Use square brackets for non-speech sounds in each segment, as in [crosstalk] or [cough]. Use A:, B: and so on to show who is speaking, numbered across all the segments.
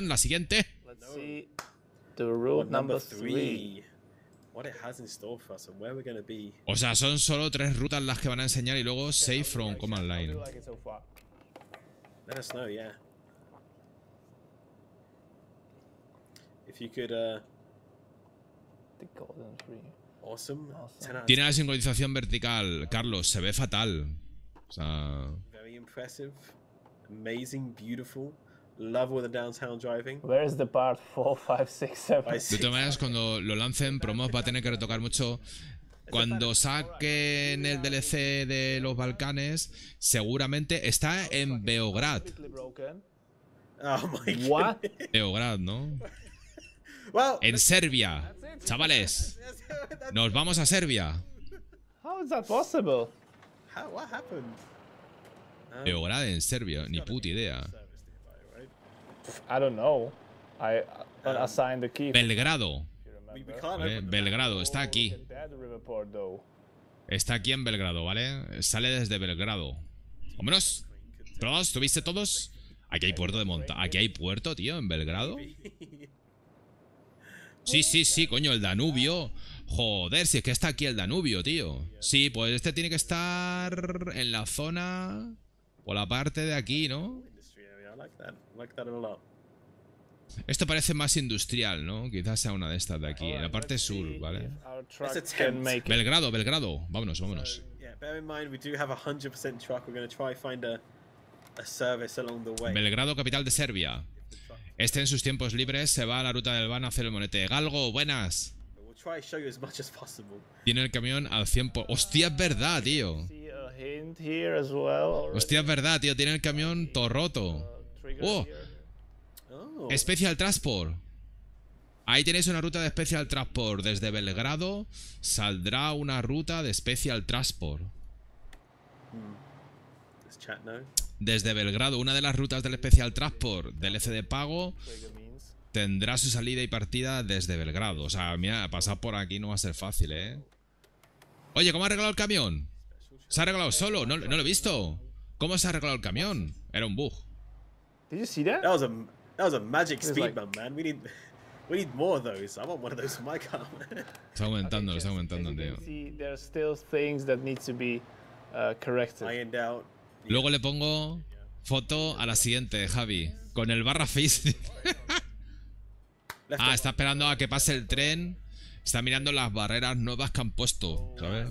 A: la siguiente.
B: Let's see the
C: rule number three.
B: What it has in store for us and where we're gonna be.
A: O sea, son solo tres rutas las que van a enseñar y luego safe from command line.
B: Let us know, yeah. If you could, uh...
C: The golden tree.
B: Awesome. awesome. Tiene
A: la sincronización vertical, Carlos, se ve fatal. O sea...
B: Very impressive, amazing, beautiful. Love with the downtown
C: driving. Where is the part 4, 5, 6, 7? De
A: todas maneras, cuando lo lancen, Promos va a tener que retocar mucho. Cuando saquen el DLC de los Balcanes, seguramente está en Beograd.
C: Oh my God.
A: Beograd, ¿no? Well, en Serbia. Chavales, [laughs] nos vamos a Serbia.
C: How is that possible? How, what happened?
A: Beograd en Serbia, ni puta idea.
C: I don't know. I um, Belgrado.
A: Belgrado, está aquí. Oh, está aquí en Belgrado, ¿vale? Sale desde Belgrado. Vámonos. ¿Todos? ¿Tuviste todos? Aquí hay puerto de monta... Aquí hay puerto, tío, en Belgrado. Sí, sí, sí, coño, el Danubio. Joder, si es que está aquí el Danubio, tío. Sí, pues este tiene que estar en la zona... O la parte de aquí, ¿no? Esto parece más industrial, ¿no? Quizás sea una de estas de aquí, en la parte sur, ¿vale? Belgrado, Belgrado. Vámonos, vámonos. Belgrado, capital de Serbia. Este en sus tiempos libres se va a la ruta del van a hacer el monete. Galgo, buenas. Tiene el camión al 100%. Hostia, es verdad, tío. Hostia, es verdad, tío. Tiene el camión todo roto. Oh. oh. Special Transport. Ahí tenéis una ruta de Special Transport. Desde Belgrado saldrá una ruta de Special Transport. Hmm. Desde Belgrado, una de las rutas del Special Transport del F de pago tendrá su salida y partida desde Belgrado. O sea, mira, pasar por aquí no va a ser fácil, ¿eh? Oye, ¿cómo ha arreglado el camión? ¿Se ha arreglado solo? No, no lo he visto. ¿Cómo se ha arreglado el camión? Era un bug. Did you see that? That was a that was a
B: magic
C: speed like... bump, man. We need we need more of those. I want one of those for my car.
A: está aumentando, okay, está aumentando, tío. See,
C: there are still things that need to be uh, corrected. out.
A: Luego le pongo foto a la siguiente, Javi, con el barra face.
B: [laughs] ah, está
A: esperando a que pase el tren. Está mirando las barreras nuevas que han puesto, ¿sabes?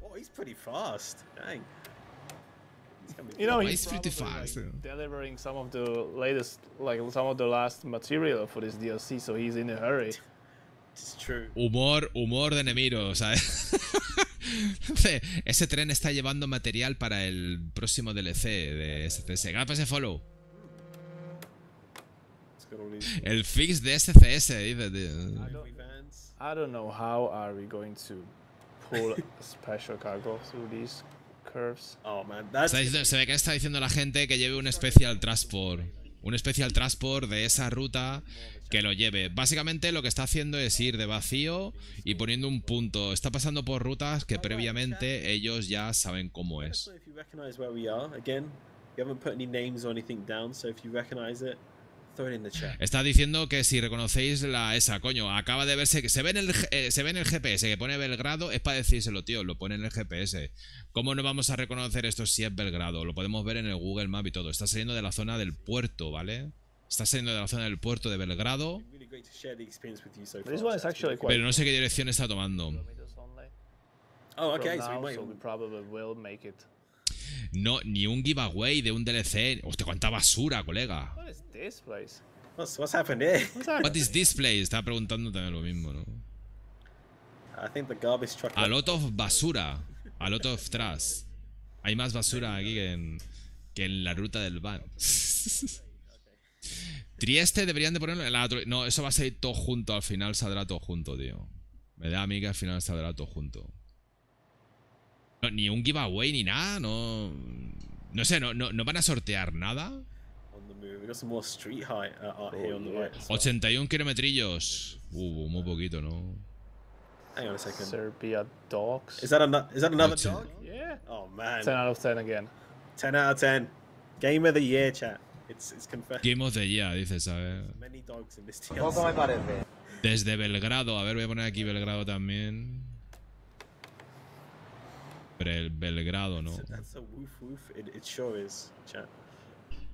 C: Oh, he's pretty fast. Dang you know, he's, pretty fast. delivering some of the latest, like some of the last material for this DLC, so he's in a hurry. It's true.
A: Humor, humor de Nemiro, ¿sabes? [laughs] Ese tren está llevando material para el próximo DLC de SCS. Gracias follow.
C: [laughs]
A: El fix de SCS, dice,
C: I don't know how are we going to pull special cargo through these Oh, se
A: ve que está diciendo la gente que lleve un especial transport. Un especial transport de esa ruta que lo lleve. Básicamente lo que está haciendo es ir de vacío y poniendo un punto. Está pasando por rutas que previamente ellos ya saben cómo es. Está diciendo que si reconocéis la esa, coño, acaba de verse que se ve en el, eh, se ve en el GPS que pone Belgrado, es para decírselo, tío, lo pone en el GPS. ¿Cómo no vamos a reconocer esto si es Belgrado? Lo podemos ver en el Google Map y todo. Está saliendo de la zona del puerto, ¿vale? Está saliendo de la zona del puerto de Belgrado. Pero no sé qué dirección está tomando. No, ni un giveaway de un DLC. Hostia, cuánta basura, colega.
C: What is this place? What's,
B: what's What this
A: Estaba preguntando también lo mismo, ¿no? A lot of basura. A lot of trash. Hay más basura aquí que en, la ruta del van. [laughs] Trieste deberían de ponerlo en la No, eso va a ser todo junto. Al final saldrá todo junto, tío. Me da a mí que al final saldrá todo junto ni un giveaway ni nada, no... No sé, no, no, van a sortear nada.
B: 81 ah,
C: ah,
A: kilometrillos. Uh, muy poquito, ¿no?
C: Hang on a second. Serbia dogs. Is that, an is that another dog? Yeah. Oh man. 10 out of 10 again. 10 out of 10. Game of the year, chat. It's, it's confirmed.
A: Game of the year, dices, a Desde Belgrado, a ver, voy a poner aquí Belgrado también el Belgrado, ¿no? O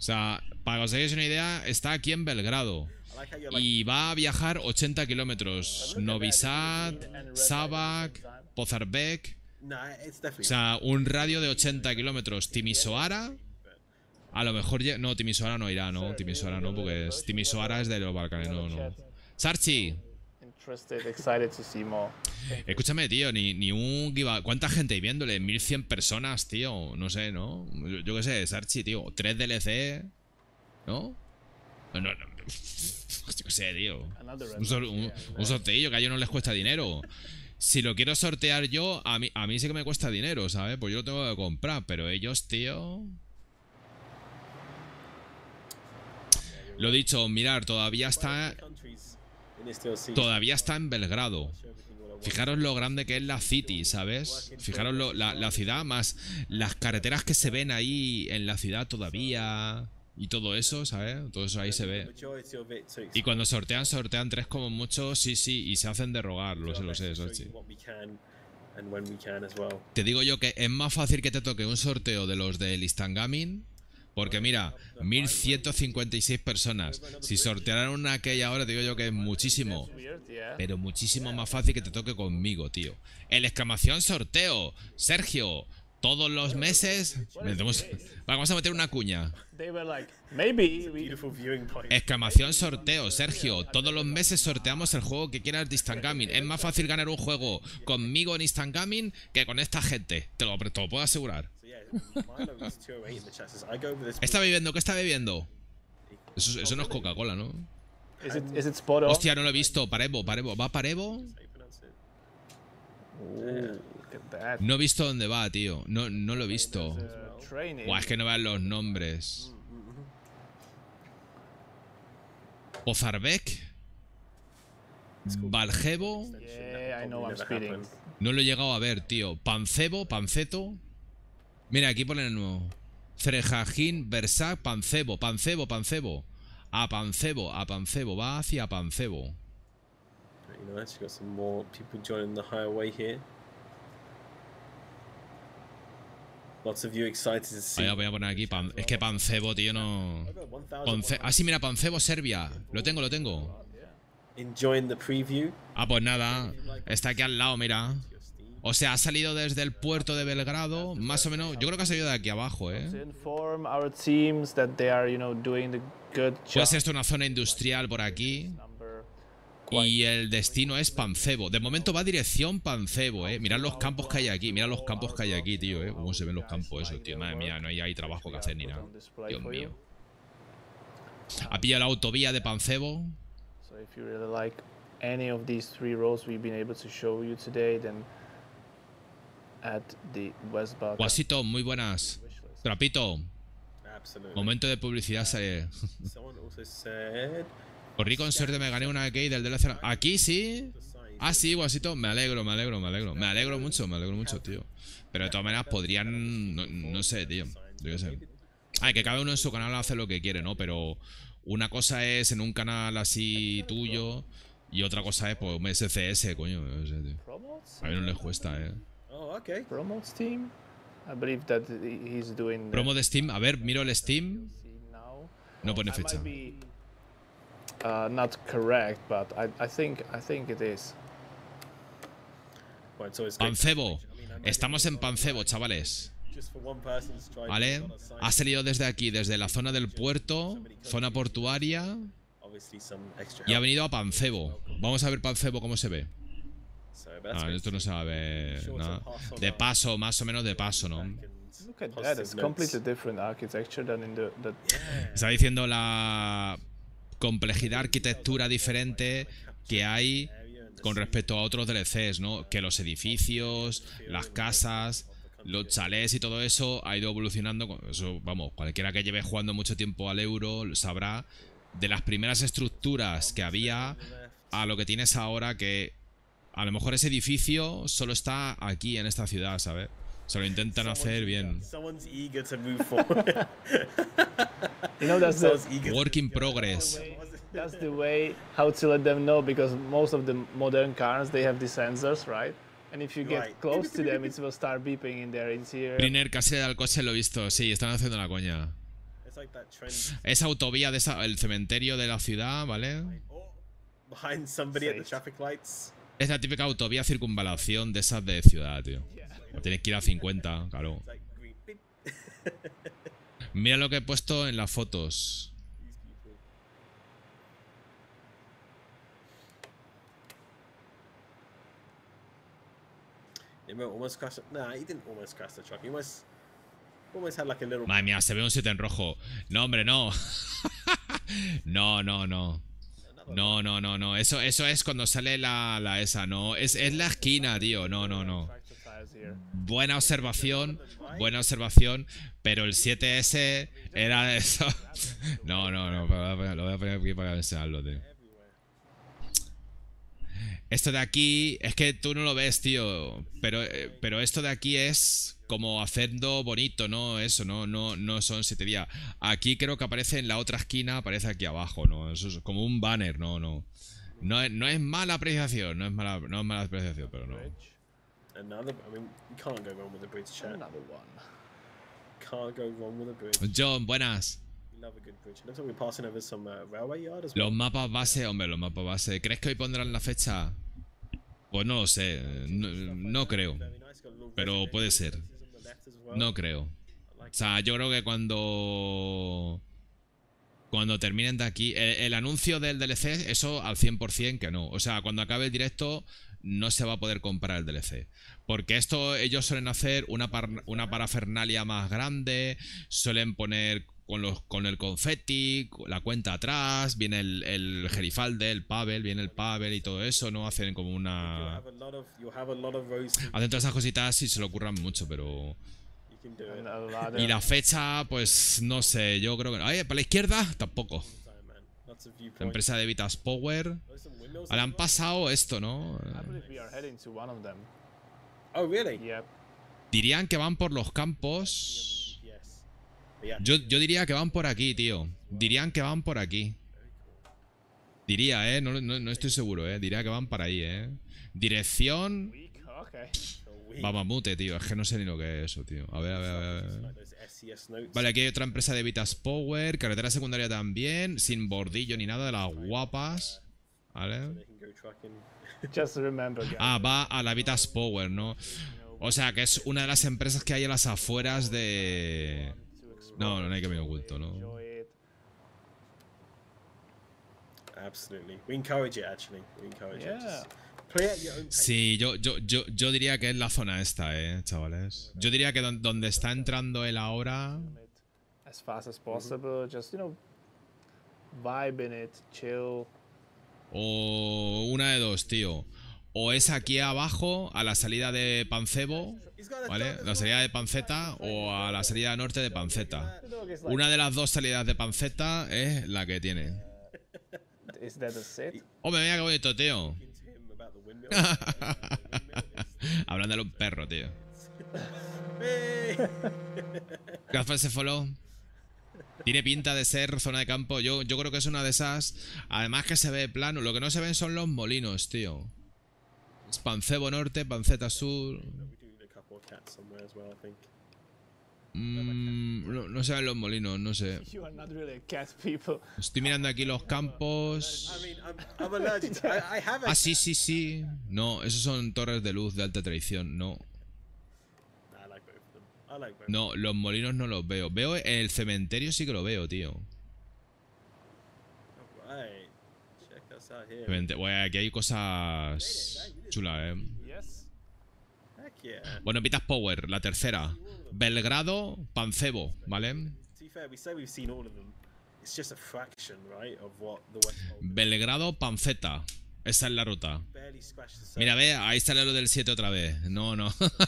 A: sea, para que os una idea, está aquí en Belgrado. Y va a viajar 80 kilómetros. Novi Sad, Sabak, Pozarbek. O sea, un radio de 80 kilómetros. Timisoara. A lo mejor... No, Timisoara no irá, ¿no? Timisoara no, porque Timisoara es de los Balcanes, no, no. Sarchi, Escúchame, tío, ni, ni un ¿Cuánta gente hay viéndole? 1100 personas, tío. No sé, ¿no? Yo, qué sé, Sarchi, tío. 3 DLC, ¿no? No, no. Yo qué sé, tío. Un, sorteillo, sorteo que a ellos no les cuesta dinero. Si lo quiero sortear yo, a mí, a mí sí que me cuesta dinero, ¿sabes? Pues yo lo tengo que comprar, pero ellos, tío. Lo dicho, mirar, todavía está
B: este todavía
A: está en Belgrado. Fijaros lo grande que es la City, ¿sabes? Fijaros la, ciudad más las carreteras que se ven ahí en la ciudad todavía y todo eso, ¿sabes? Todo eso ahí se ve. Y cuando sortean, sortean tres como mucho, sí, sí, y se hacen de rogar, lo sé, lo sé, eso Te digo yo que es más fácil que te toque un sorteo de los de Listangamin porque mira, 1156 personas. Si sortearon una aquella hora, te digo yo que es muchísimo. Pero muchísimo más fácil que te toque conmigo, tío. El exclamación sorteo. Sergio, todos los meses vamos a meter una cuña exclamación sorteo Sergio todos los meses sorteamos el juego que quieras de Instant Gaming es más fácil ganar un juego conmigo en Instant Gaming que con esta gente te lo puedo asegurar
B: [laughs] Está
A: bebiendo, ¿qué está bebiendo? Eso, no es Coca-Cola, ¿no? Hostia, no lo he visto. Parevo, Parevo. ¿Va Parevo? No he visto dónde va, tío. No, no lo he visto. Buah, es que no van los nombres. Ozarbeck. Valjevo. No lo he llegado a ver, tío. Pancebo, Panceto. Mira, aquí ponen el nuevo. Frejajín, Versac, Pancebo, Pancebo, Pancebo. A Pancebo, a Pancebo, va hacia Pancebo. Voy a poner aquí es que Pancebo, tío, no. Ah, sí, mira, Pancebo, Serbia. Lo tengo, lo tengo. Ah, pues nada. Está aquí al lado, mira. O sea, ha salido desde el puerto de Belgrado, más o menos. Yo creo que ha salido de aquí abajo, ¿eh? Puede ser esto una zona industrial por aquí. Y el destino es Pancebo. De momento va dirección Pancebo, eh. Mirad los campos que hay aquí. Mirad los campos que hay aquí, tío, eh. Cómo se ven los campos esos, tío. Madre mía, no hay, trabajo que hacer ni nada. Dios mío. Ha pillado la autovía de Pancebo. Guasito, muy buenas. Trapito. Momento de publicidad
C: Por
A: Corrí con suerte, me gané una key del DLC. Aquí sí. Ah, sí, Guasito. Me alegro, me alegro, me alegro. Me alegro mucho, me alegro mucho, tío. Pero de todas maneras podrían. No, sé, tío. Yo Ay, que cada uno en su canal hace lo que quiere, ¿no? Pero una cosa es en un canal así tuyo. Y otra cosa es, pues, un SCS, coño. A mí no les cuesta, eh. Promo de Steam. A ver, miro el Steam. No pone fecha.
C: Pancebo.
A: Estamos en Pancebo, chavales.
B: ¿Vale? Ha
A: salido desde aquí, desde la zona del puerto, zona portuaria. Y ha venido a Pancebo. Vamos a ver Pancebo cómo se ve esto no se va De paso, más o menos de paso, ¿no? Está diciendo la complejidad, arquitectura diferente que hay con respecto a otros DLCs, ¿no? Que los edificios, las casas, los chalés y todo eso ha ido evolucionando. Eso, vamos, cualquiera que lleve jugando mucho tiempo al euro sabrá de las primeras estructuras que había a lo que tienes ahora que a lo mejor ese edificio solo está aquí en esta ciudad, ¿sabes? Se lo intentan hacer bien.
B: Someone's eager [laughs]
A: you know that's the work in progress.
C: That's the way how to let them know because most of the modern cars they have the sensors, right? And if you get close to them, it will start beeping in their interior. Briner
A: casi coche lo he visto. Sí, están haciendo la coña. Es autovía de esa, el cementerio de la ciudad, ¿vale? Oh,
B: behind somebody at the traffic lights.
A: Es la típica autovía circunvalación de esas de ciudad, tío. Tienes que ir a 50, claro. Mira lo que he puesto en las fotos. Madre mía, se ve un 7 en rojo. No, hombre, no. [laughs] no, no, no. No, no, no, no. Eso, eso es cuando sale la, la esa, ¿no? Es, la esquina, tío. No, no, no. Buena observación, buena observación, pero el 7S era eso. [laughs] No, no, no, lo voy a poner aquí para enseñarlo, tío. Esto de aquí, es que tú no lo ves, tío, pero, eh, pero esto de aquí es como haciendo bonito, ¿no? Eso, ¿no? No, no son siete días. Aquí creo que aparece en la otra esquina, aparece aquí abajo, ¿no? Eso es como un banner, ¿no? No, no, no es mala apreciación, no es mala, no apreciación, pero no. John, buenas.
B: Uh, los
A: mapas base, hombre, los mapas base. ¿Crees que hoy pondrán la fecha? Pues no lo sé, no creo. Pero puede ser. No creo. O sea, yo creo que cuando. Cuando terminen de aquí. El, anuncio del DLC, eso al 100% que no. O sea, cuando acabe el directo, no se va a poder comprar el DLC. Porque esto ellos suelen hacer una, una parafernalia más grande, suelen poner con, los, con el confetti, la cuenta atrás, viene el, el gerifalde, el pavel, viene el pavel y todo eso, ¿no? Hacen como una... Hacen todas esas cositas y se lo ocurran mucho, pero...
B: [laughs] Y la
A: fecha, pues no sé, yo creo que no. para la izquierda, tampoco. La empresa de Vitas Power. Ahora han pasado esto, ¿no? Oh, Dirían que van por los campos. Yo, diría que van por aquí, tío. Dirían que van por aquí. Diría, ¿eh? No, no, estoy seguro, ¿eh? Diría que van para ahí, ¿eh? Dirección... Mamamute, tío. Es que no sé ni lo que es eso, tío. A ver, a ver, a ver. Vale, aquí hay otra empresa de Vitas Power. Carretera secundaria también. Sin bordillo ni nada de las guapas. ¿Vale? [laughs] Ah, va a la Vitas Power, ¿no? O sea, que es una de las empresas que hay en las afueras de... No, no, no hay camino oculto, ¿no?
B: Absolutely. We encourage it, actually. We encourage it.
A: Sí, yo, yo, yo, yo diría que es la zona esta, eh, chavales. Yo diría que don, donde está entrando él ahora.
C: As fast as possible, just, you know, vibe in it, chill.
A: O una de dos, tío o es aquí abajo, a la salida de Pancebo, ¿vale? La salida de Panceta o a la salida norte de Panceta. Una de las dos salidas de Panceta es la que tiene. Hombre, mira qué bonito, tío. [laughs] Hablándole de un perro, tío. ¿Qué se follow? Tiene pinta de ser zona de campo. Yo, yo creo que es una de esas. Además que se ve plano. Lo que no se ven son los molinos, tío. Pues Pancebo Norte, Panceta Sur. Mm, no, no sé los molinos, no sé. [laughs] Estoy mirando aquí los campos. Ah, sí, sí, sí. No, esos son torres de luz de alta traición, no. No, los molinos no los veo. Veo el cementerio, sí que lo veo, tío. Bueno, aquí hay cosas Chula, ¿eh? Bueno, Pitas Power, la tercera. Belgrado, Pancebo, ¿vale? Belgrado, Panceta. Esa es la ruta. Mira, ve, ahí sale lo del 7 otra vez. No, no. [laughs]